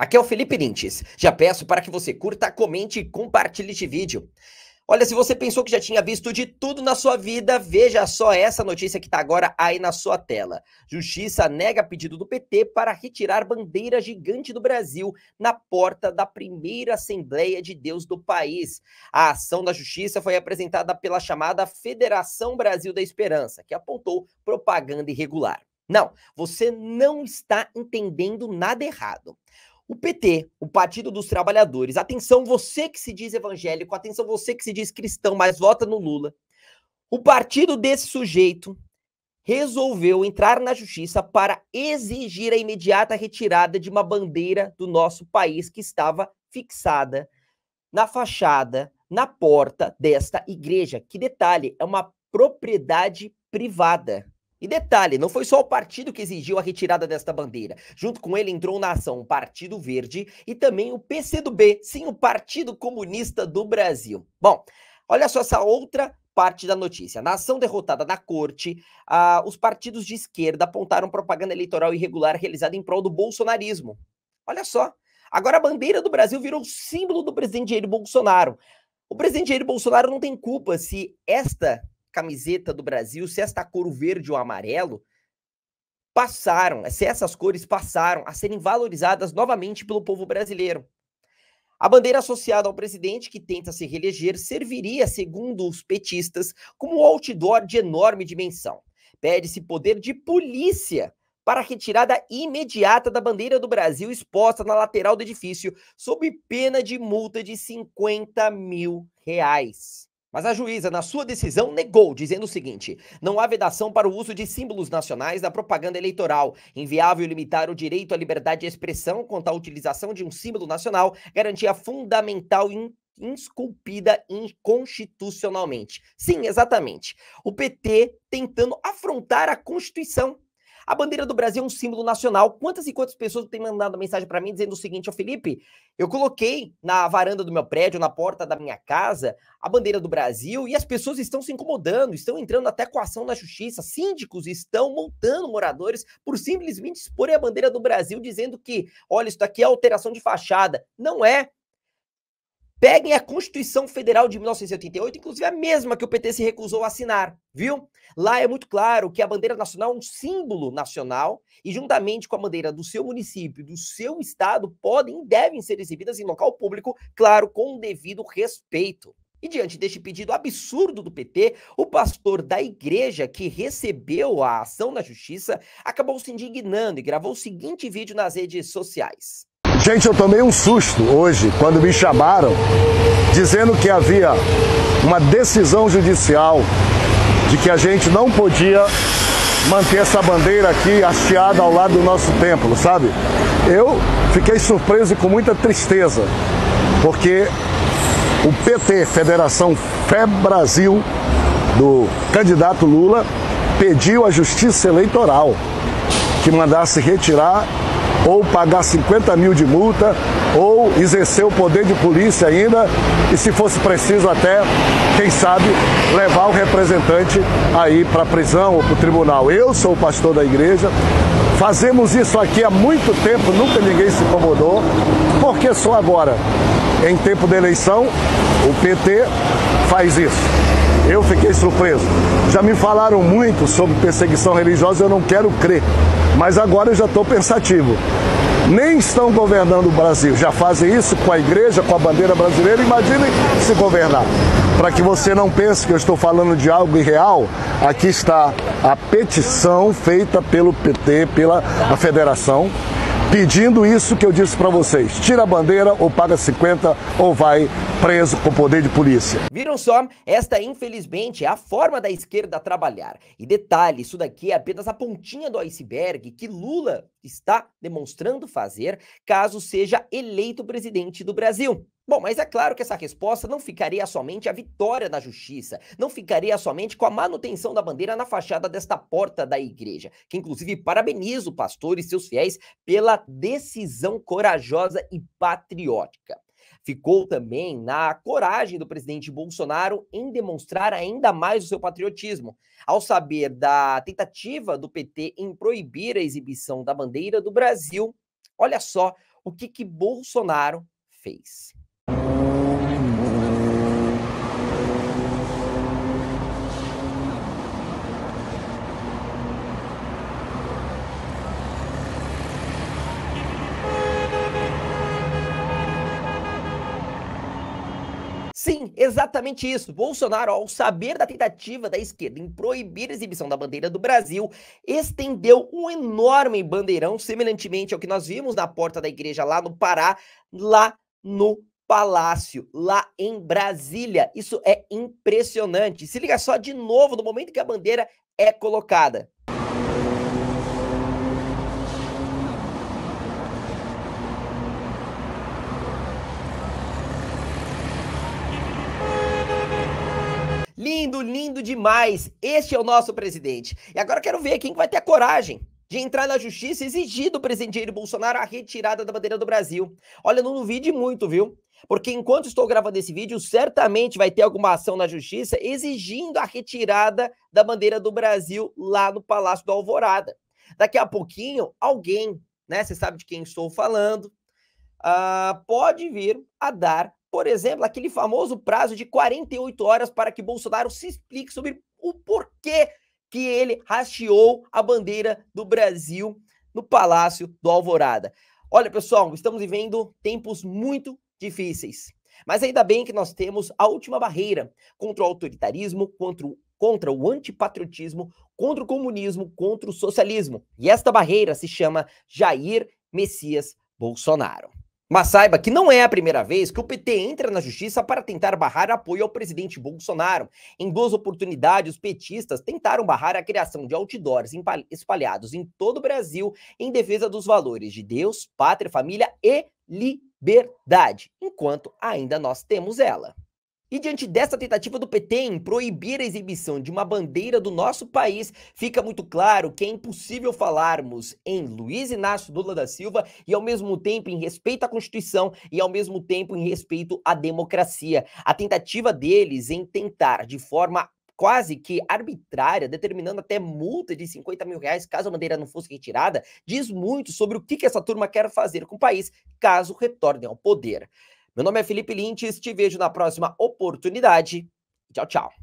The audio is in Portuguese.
Aqui é o Felipe Lintes. Já peço para que você curta, comente e compartilhe este vídeo. Olha, se você pensou que já tinha visto de tudo na sua vida, veja só essa notícia que está agora aí na sua tela. Justiça nega pedido do PT para retirar bandeira gigante do Brasil na porta da primeira Assembleia de Deus do país. A ação da justiça foi apresentada pela chamada Federação Brasil da Esperança, que apontou propaganda irregular. Não, você não está entendendo nada errado. O PT, o Partido dos Trabalhadores, atenção você que se diz evangélico, atenção você que se diz cristão, mas vota no Lula. O partido desse sujeito resolveu entrar na justiça para exigir a imediata retirada de uma bandeira do nosso país que estava fixada na fachada, na porta desta igreja. Que detalhe, é uma propriedade privada. E detalhe, não foi só o partido que exigiu a retirada desta bandeira. Junto com ele entrou na ação o Partido Verde e também o PCdoB, sim, o Partido Comunista do Brasil. Bom, olha só essa outra parte da notícia. Na ação derrotada na corte, ah, os partidos de esquerda apontaram propaganda eleitoral irregular realizada em prol do bolsonarismo. Olha só. Agora a bandeira do Brasil virou símbolo do presidente Jair Bolsonaro. O presidente Jair Bolsonaro não tem culpa se esta camiseta do Brasil, se esta cor verde ou amarelo passaram, né, se essas cores passaram a serem valorizadas novamente pelo povo brasileiro. A bandeira associada ao presidente que tenta se reeleger serviria, segundo os petistas, como um outdoor de enorme dimensão. Pede-se poder de polícia para a retirada imediata da bandeira do Brasil exposta na lateral do edifício, sob pena de multa de 50 mil reais. Mas a juíza, na sua decisão, negou, dizendo o seguinte: não há vedação para o uso de símbolos nacionais na propaganda eleitoral. Inviável limitar o direito à liberdade de expressão quanto à utilização de um símbolo nacional, garantia fundamental e insculpida inconstitucionalmente. Sim, exatamente. O PT tentando afrontar a Constituição. A bandeira do Brasil é um símbolo nacional. Quantas e quantas pessoas têm mandado mensagem para mim dizendo o seguinte, ô Felipe, eu coloquei na varanda do meu prédio, na porta da minha casa, a bandeira do Brasil e as pessoas estão se incomodando, estão entrando até com ação na justiça. Síndicos estão montando moradores por simplesmente exporem a bandeira do Brasil dizendo que, olha, isso daqui é alteração de fachada. Não é. Peguem a Constituição Federal de 1988, inclusive a mesma que o PT se recusou a assinar, viu? Lá é muito claro que a bandeira nacional é um símbolo nacional e, juntamente com a bandeira do seu município, do seu estado, podem e devem ser exibidas em local público, claro, com o devido respeito. E diante deste pedido absurdo do PT, o pastor da igreja que recebeu a ação na justiça acabou se indignando e gravou o seguinte vídeo nas redes sociais. Gente, eu tomei um susto hoje quando me chamaram dizendo que havia uma decisão judicial de que a gente não podia manter essa bandeira aqui hasteada ao lado do nosso templo, sabe? Eu fiquei surpreso e com muita tristeza, porque o PT, Federação Fé Brasil, do candidato Lula, pediu à Justiça Eleitoral que mandasse retirar ou pagar 50 mil de multa, ou exercer o poder de polícia ainda, e se fosse preciso até, quem sabe, levar o representante aí para a prisão ou para o tribunal. Eu sou o pastor da igreja, fazemos isso aqui há muito tempo, nunca ninguém se incomodou, porque só agora, em tempo de eleição, o PT faz isso. Eu fiquei surpreso. Já me falaram muito sobre perseguição religiosa, eu não quero crer. Mas agora eu já estou pensativo. Nem estão governando o Brasil, já fazem isso com a igreja, com a bandeira brasileira, imaginem se governar. Para que você não pense que eu estou falando de algo irreal, aqui está a petição feita pelo PT, pela a federação, pedindo isso que eu disse para vocês: tira a bandeira ou paga 50 ou vai preso com poder de polícia. Viram só? Esta, infelizmente, é a forma da esquerda trabalhar. E detalhe, isso daqui é apenas a pontinha do iceberg que Lula está demonstrando fazer caso seja eleito presidente do Brasil. Bom, mas é claro que essa resposta não ficaria somente a vitória da justiça, não ficaria somente com a manutenção da bandeira na fachada desta porta da igreja, que inclusive parabeniza o pastor e seus fiéis pela decisão corajosa e patriótica ficou também na coragem do presidente Bolsonaro em demonstrar ainda mais o seu patriotismo, ao saber da tentativa do PT em proibir a exibição da bandeira do Brasil. Olha só o que, que Bolsonaro fez. Sim, exatamente isso. Bolsonaro, ao saber da tentativa da esquerda em proibir a exibição da bandeira do Brasil, estendeu um enorme bandeirão, semelhantemente ao que nós vimos na porta da igreja lá no Pará, lá no Palácio, lá em Brasília. Isso é impressionante. Se liga só de novo no momento que a bandeira é colocada. Lindo, lindo demais. Este é o nosso presidente. E agora quero ver quem vai ter a coragem de entrar na justiça e exigir do presidente Jair Bolsonaro a retirada da bandeira do Brasil. Olha, não duvide muito, viu? Porque enquanto estou gravando esse vídeo, certamente vai ter alguma ação na justiça exigindo a retirada da bandeira do Brasil lá no Palácio da Alvorada. Daqui a pouquinho, alguém, né? Você sabe de quem estou falando, uh, pode vir a dar por exemplo, aquele famoso prazo de 48 horas para que Bolsonaro se explique sobre o porquê que ele hasteou a bandeira do Brasil no Palácio do Alvorada. Olha, pessoal, estamos vivendo tempos muito difíceis. Mas ainda bem que nós temos a última barreira contra o autoritarismo, contra o, contra o antipatriotismo, contra o comunismo, contra o socialismo. E esta barreira se chama Jair Messias Bolsonaro. Mas saiba que não é a primeira vez que o PT entra na justiça para tentar barrar apoio ao presidente Bolsonaro. Em duas oportunidades, os petistas tentaram barrar a criação de outdoors espalhados em todo o Brasil em defesa dos valores de Deus, pátria, família e liberdade, enquanto ainda nós temos ela. E diante dessa tentativa do PT em proibir a exibição de uma bandeira do nosso país, fica muito claro que é impossível falarmos em Luiz Inácio Lula da Silva e ao mesmo tempo em respeito à Constituição e ao mesmo tempo em respeito à democracia. A tentativa deles em tentar de forma quase que arbitrária, determinando até multa de 50 mil reais caso a bandeira não fosse retirada, diz muito sobre o que essa turma quer fazer com o país caso retornem ao poder. Meu nome é Felipe Lintes, te vejo na próxima oportunidade. Tchau, tchau.